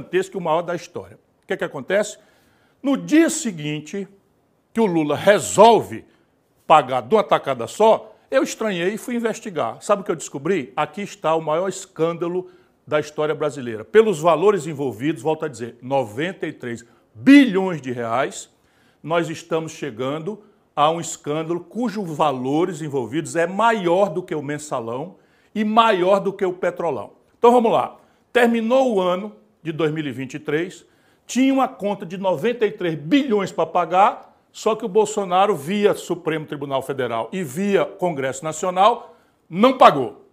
gigantesco e o maior da história. O que, é que acontece? No dia seguinte, que o Lula resolve pagar de uma tacada só, eu estranhei e fui investigar. Sabe o que eu descobri? Aqui está o maior escândalo da história brasileira. Pelos valores envolvidos, volto a dizer, 93 bilhões de reais, nós estamos chegando a um escândalo cujos valores envolvidos é maior do que o mensalão e maior do que o petrolão. Então vamos lá. Terminou o ano, de 2023, tinha uma conta de 93 bilhões para pagar, só que o Bolsonaro, via Supremo Tribunal Federal e via Congresso Nacional, não pagou.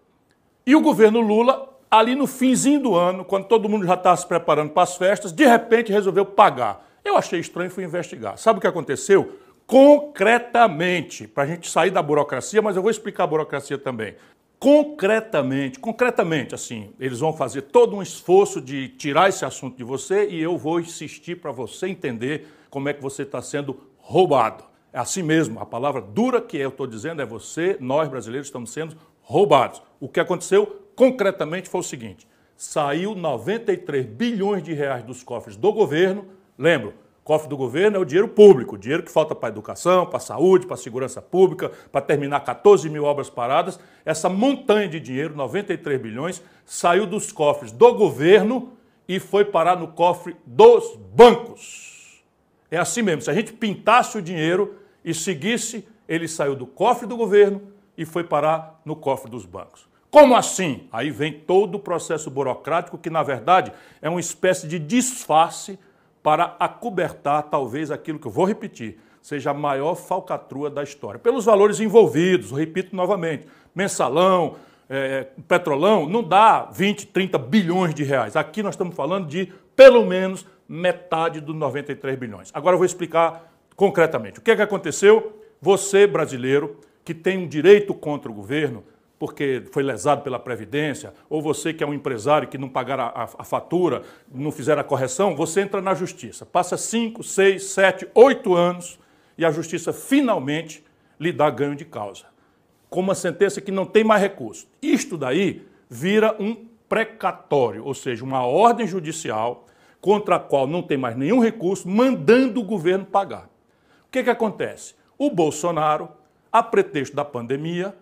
E o governo Lula, ali no finzinho do ano, quando todo mundo já estava se preparando para as festas, de repente resolveu pagar. Eu achei estranho e fui investigar. Sabe o que aconteceu? Concretamente, para a gente sair da burocracia, mas eu vou explicar a burocracia também concretamente, concretamente, assim, eles vão fazer todo um esforço de tirar esse assunto de você e eu vou insistir para você entender como é que você está sendo roubado. É assim mesmo, a palavra dura que eu estou dizendo é você, nós brasileiros estamos sendo roubados. O que aconteceu concretamente foi o seguinte: saiu 93 bilhões de reais dos cofres do governo, lembro, cofre do governo é o dinheiro público, dinheiro que falta para a educação, para a saúde, para a segurança pública, para terminar 14 mil obras paradas. Essa montanha de dinheiro, 93 bilhões, saiu dos cofres do governo e foi parar no cofre dos bancos. É assim mesmo. Se a gente pintasse o dinheiro e seguisse, ele saiu do cofre do governo e foi parar no cofre dos bancos. Como assim? Aí vem todo o processo burocrático que, na verdade, é uma espécie de disfarce para acobertar talvez aquilo que eu vou repetir, seja a maior falcatrua da história. Pelos valores envolvidos, repito novamente, mensalão, é, petrolão, não dá 20, 30 bilhões de reais. Aqui nós estamos falando de pelo menos metade dos 93 bilhões. Agora eu vou explicar concretamente. O que é que aconteceu? Você, brasileiro, que tem um direito contra o governo, porque foi lesado pela Previdência, ou você que é um empresário que não pagar a, a, a, fatura, não fizer a correção, você entra na justiça. Passa 5, 6, 7, 8 anos e a justiça finalmente lhe dá ganho de causa. Com uma sentença que não tem mais recurso. Isto daí vira um precatório, ou seja, uma ordem judicial contra a qual não tem mais nenhum recurso, mandando o governo pagar. O que, que acontece? O Bolsonaro, a pretexto da pandemia,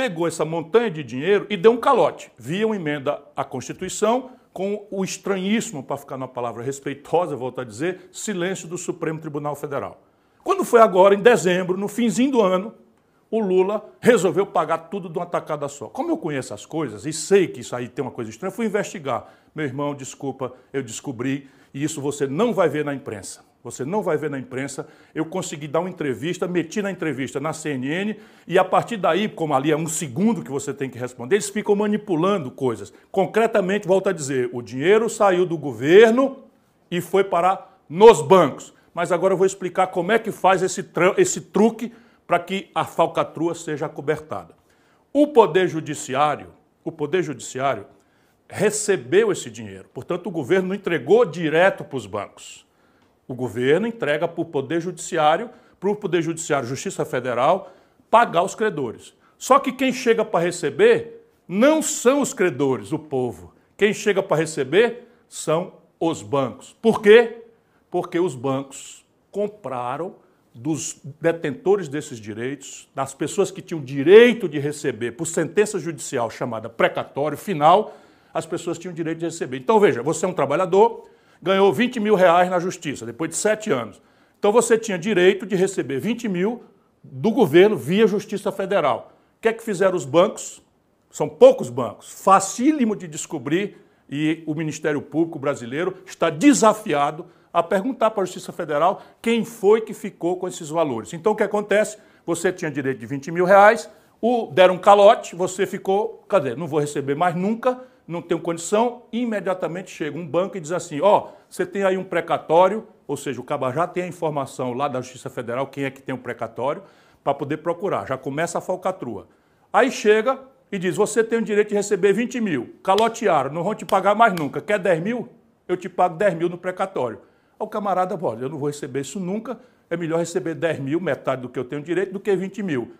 pegou essa montanha de dinheiro e deu um calote, via uma emenda à Constituição, com o estranhíssimo, para ficar na palavra respeitosa, volto a dizer, silêncio do Supremo Tribunal Federal. Quando foi agora, em dezembro, no finzinho do ano, o Lula resolveu pagar tudo de uma tacada só. Como eu conheço as coisas e sei que isso aí tem uma coisa estranha, fui investigar. Meu irmão, desculpa, eu descobri, e isso você não vai ver na imprensa. Você não vai ver na imprensa. Eu consegui dar uma entrevista, meti na entrevista na CNN e a partir daí, como ali é um segundo que você tem que responder, eles ficam manipulando coisas. Concretamente, volto a dizer, o dinheiro saiu do governo e foi parar nos bancos. Mas agora eu vou explicar como é que faz esse, esse truque para que a falcatrua seja cobertada. O poder judiciário, o poder judiciário recebeu esse dinheiro. Portanto, o governo não entregou direto para os bancos o governo entrega para o Poder Judiciário, para o Poder Judiciário Justiça Federal, pagar os credores. Só que quem chega para receber não são os credores, o povo. Quem chega para receber são os bancos. Por quê? Porque os bancos compraram dos detentores desses direitos, das pessoas que tinham direito de receber por sentença judicial chamada precatório final, as pessoas tinham direito de receber. Então veja, você é um trabalhador, ganhou 20 mil reais na justiça, depois de sete anos. Então você tinha direito de receber 20 mil do governo via Justiça Federal. O que é que fizeram os bancos? São poucos bancos, facílimo de descobrir, e o Ministério Público brasileiro está desafiado a perguntar para a Justiça Federal quem foi que ficou com esses valores. Então o que acontece? Você tinha direito de 20 mil reais, o, deram um calote, você ficou, cadê? Não vou receber mais nunca, não tenho condição, imediatamente chega um banco e diz assim: ó, oh, você tem aí um precatório, ou seja, o Caba já tem a informação lá da Justiça Federal, quem é que tem o um precatório, para poder procurar. Já começa a falcatrua. Aí chega e diz: você tem o direito de receber 20 mil, calotearam, não vão te pagar mais nunca. Quer 10 mil? Eu te pago 10 mil no precatório. Aí o camarada, olha, eu não vou receber isso nunca, é melhor receber 10 mil, metade do que eu tenho direito, do que 20 mil.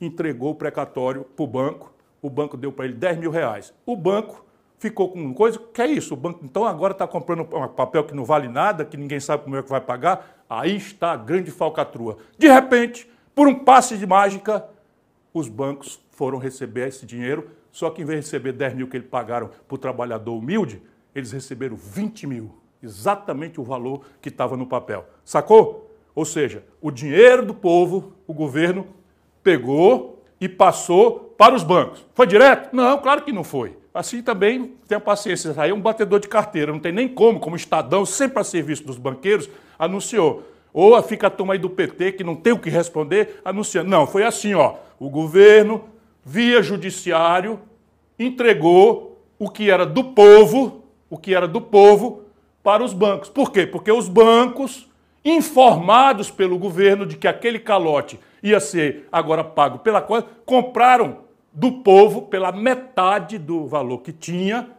Entregou o precatório para o banco, o banco deu para ele 10 mil reais. O banco ficou com coisa, que é isso, o banco então agora está comprando um papel que não vale nada, que ninguém sabe como é que vai pagar, aí está a grande falcatrua. De repente, por um passe de mágica, os bancos foram receber esse dinheiro, só que em vez de receber 10 mil que eles pagaram para o trabalhador humilde, eles receberam 20 mil, exatamente o valor que estava no papel. Sacou? Ou seja, o dinheiro do povo, o governo pegou e passou para os bancos. Foi direto? Não, claro que não foi. Assim também, tenha paciência, aí é um batedor de carteira, não tem nem como, como Estadão, sempre a serviço dos banqueiros, anunciou. Ou fica a turma aí do PT, que não tem o que responder, anunciando. Não, foi assim, ó, o governo, via judiciário, entregou o que era do povo, o que era do povo, para os bancos. Por quê? Porque os bancos, informados pelo governo de que aquele calote ia ser agora pago pela coisa, compraram do povo pela metade do valor que tinha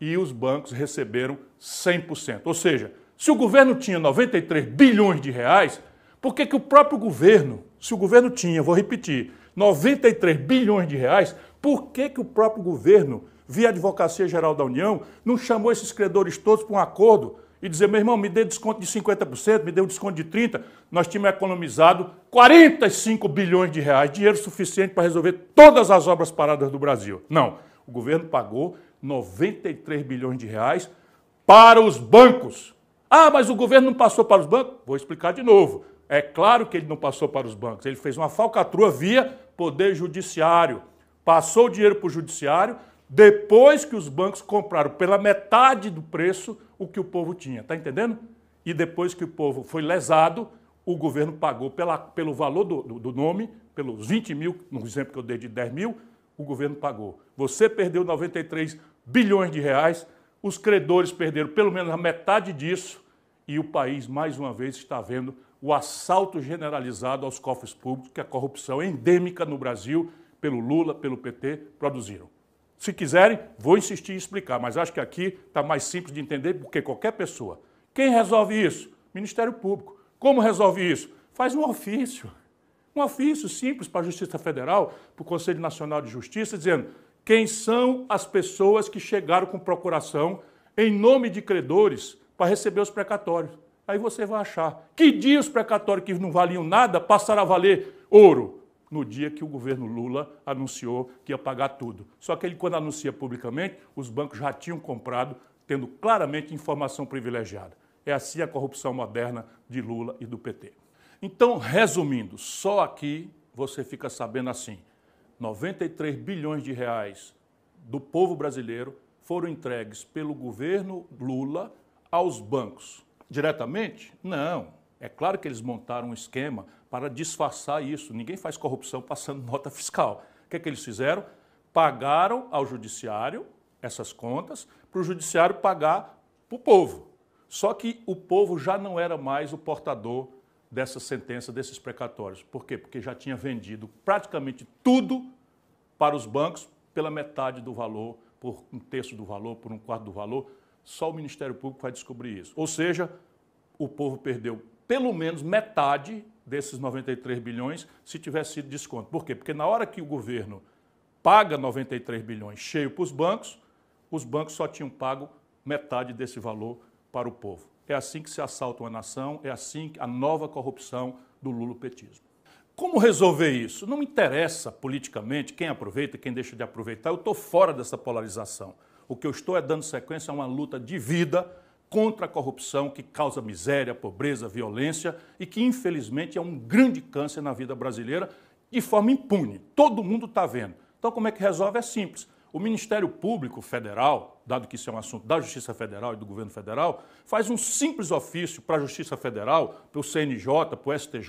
e os bancos receberam 100%. Ou seja, se o governo tinha 93 bilhões de reais, por que, que o próprio governo, se o governo tinha, vou repetir, 93 bilhões de reais, por que, que o próprio governo, via Advocacia Geral da União, não chamou esses credores todos para um acordo e dizer, meu irmão, me dê desconto de 50%, me dê um desconto de 30%, nós tínhamos economizado 45 bilhões de reais, dinheiro suficiente para resolver todas as obras paradas do Brasil. Não, o governo pagou 93 bilhões de reais para os bancos. Ah, mas o governo não passou para os bancos? Vou explicar de novo. É claro que ele não passou para os bancos, ele fez uma falcatrua via Poder Judiciário. Passou o dinheiro para o Judiciário, depois que os bancos compraram pela metade do preço o que o povo tinha, tá entendendo? E depois que o povo foi lesado, o governo pagou pela, pelo valor do, do, do nome, pelos 20 mil, no exemplo que eu dei de 10 mil, o governo pagou. Você perdeu 93 bilhões de reais, os credores perderam pelo menos a metade disso, e o país, mais uma vez, está vendo o assalto generalizado aos cofres públicos que a corrupção endêmica no Brasil, pelo Lula, pelo PT, produziram. Se quiserem, vou insistir em explicar, mas acho que aqui está mais simples de entender porque qualquer pessoa. Quem resolve isso? Ministério Público. Como resolve isso? Faz um ofício. Um ofício simples para a Justiça Federal, para o Conselho Nacional de Justiça, dizendo quem são as pessoas que chegaram com procuração em nome de credores para receber os precatórios. Aí você vai achar que dia os precatórios que não valiam nada passaram a valer ouro, no dia que o governo Lula anunciou que ia pagar tudo. Só que ele, quando anuncia publicamente, os bancos já tinham comprado, tendo claramente informação privilegiada. É assim a corrupção moderna de Lula e do PT. Então, resumindo, só aqui você fica sabendo assim: 93 bilhões de reais do povo brasileiro foram entregues pelo governo Lula aos bancos. Diretamente? Não, é claro que eles montaram um esquema para disfarçar isso. Ninguém faz corrupção passando nota fiscal. O que é que eles fizeram? Pagaram ao judiciário essas contas para o judiciário pagar para o povo. Só que o povo já não era mais o portador dessa sentença, desses precatórios. Por quê? Porque já tinha vendido praticamente tudo para os bancos pela metade do valor, por um terço do valor, por um quarto do valor. Só o Ministério Público vai descobrir isso. Ou seja, o povo perdeu pelo menos metade desses 93 bilhões se tivesse sido desconto. Por quê? Porque na hora que o governo paga 93 bilhões cheio para os bancos, os bancos só tinham pago metade desse valor para o povo. É assim que se assalta uma nação, é assim que a nova corrupção do lulopetismo. Como resolver isso? Não me interessa politicamente quem aproveita, quem deixa de aproveitar. Eu estou fora dessa polarização. O que eu estou é dando sequência a uma luta de vida contra a corrupção que causa miséria, pobreza, violência e que, infelizmente, é um grande câncer na vida brasileira de forma impune. Todo mundo está vendo. Então, como é que resolve? É simples. O Ministério Público Federal, dado que isso é um assunto da Justiça Federal e do governo federal, faz um simples ofício para a Justiça Federal, para o CNJ, para o STJ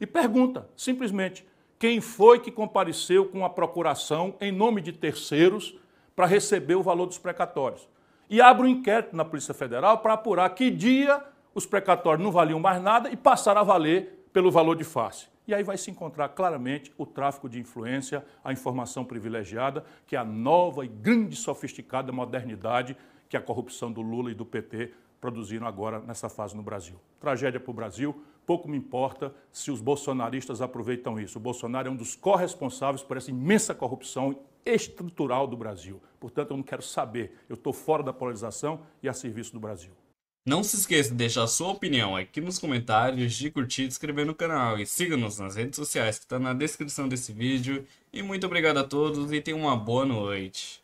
e pergunta, simplesmente, quem foi que compareceu com a procuração em nome de terceiros para receber o valor dos precatórios e abre um inquérito na Polícia Federal para apurar que dia os precatórios não valiam mais nada e passaram a valer pelo valor de face. E aí vai se encontrar claramente o tráfico de influência, a informação privilegiada, que é a nova e grande sofisticada modernidade que a corrupção do Lula e do PT produziram agora nessa fase no Brasil. Tragédia para o Brasil, pouco me importa se os bolsonaristas aproveitam isso. O Bolsonaro é um dos corresponsáveis por essa imensa corrupção estrutural do Brasil. Portanto, eu não quero saber. Eu estou fora da polarização e a serviço do Brasil. Não se esqueça de deixar sua opinião aqui nos comentários, de curtir, de inscrever no canal e siga-nos nas redes sociais que está na descrição desse vídeo. E muito obrigado a todos e tenha uma boa noite.